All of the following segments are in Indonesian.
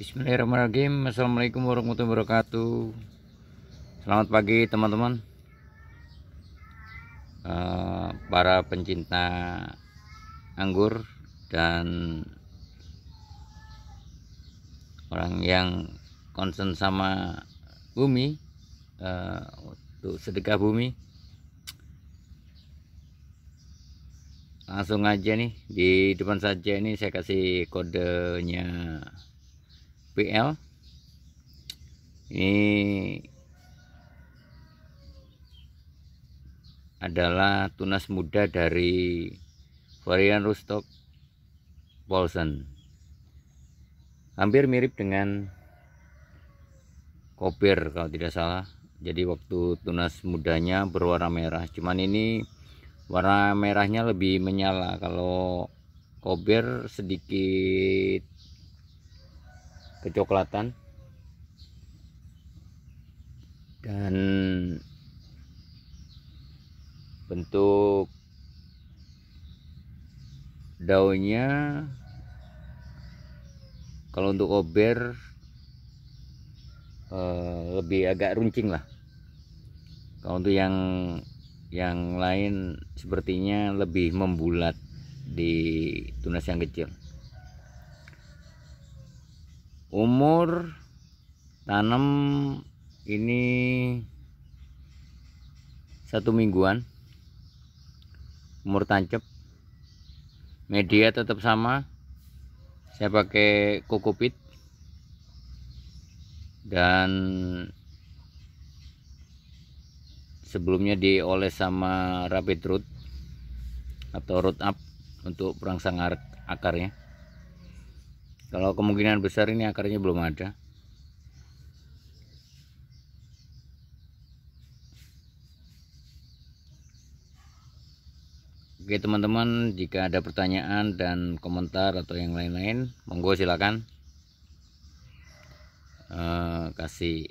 Bismillahirrahmanirrahim Assalamualaikum warahmatullahi wabarakatuh Selamat pagi teman-teman uh, Para pencinta anggur Dan Orang yang Konsen sama bumi uh, Untuk sedekah bumi langsung aja nih di depan saja ini saya kasih kodenya PL ini adalah tunas muda dari varian Rostock Paulsen hampir mirip dengan kopir kalau tidak salah jadi waktu tunas mudanya berwarna merah cuman ini warna merahnya lebih menyala kalau kober sedikit kecoklatan dan bentuk daunnya kalau untuk ober eh, lebih agak runcing lah kalau untuk yang yang lain sepertinya lebih membulat di tunas yang kecil umur tanam ini satu mingguan umur tancep media tetap sama saya pakai kokopit dan sebelumnya dioles sama rapid root atau root up untuk perangsang akarnya kalau kemungkinan besar ini akarnya belum ada Oke teman-teman jika ada pertanyaan dan komentar atau yang lain-lain monggo silakan eh, kasih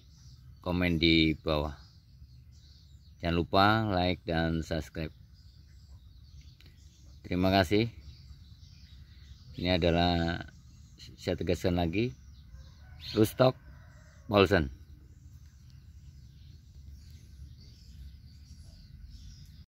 komen di bawah jangan lupa like dan subscribe terima kasih ini adalah saya tegaskan lagi Rustok Molson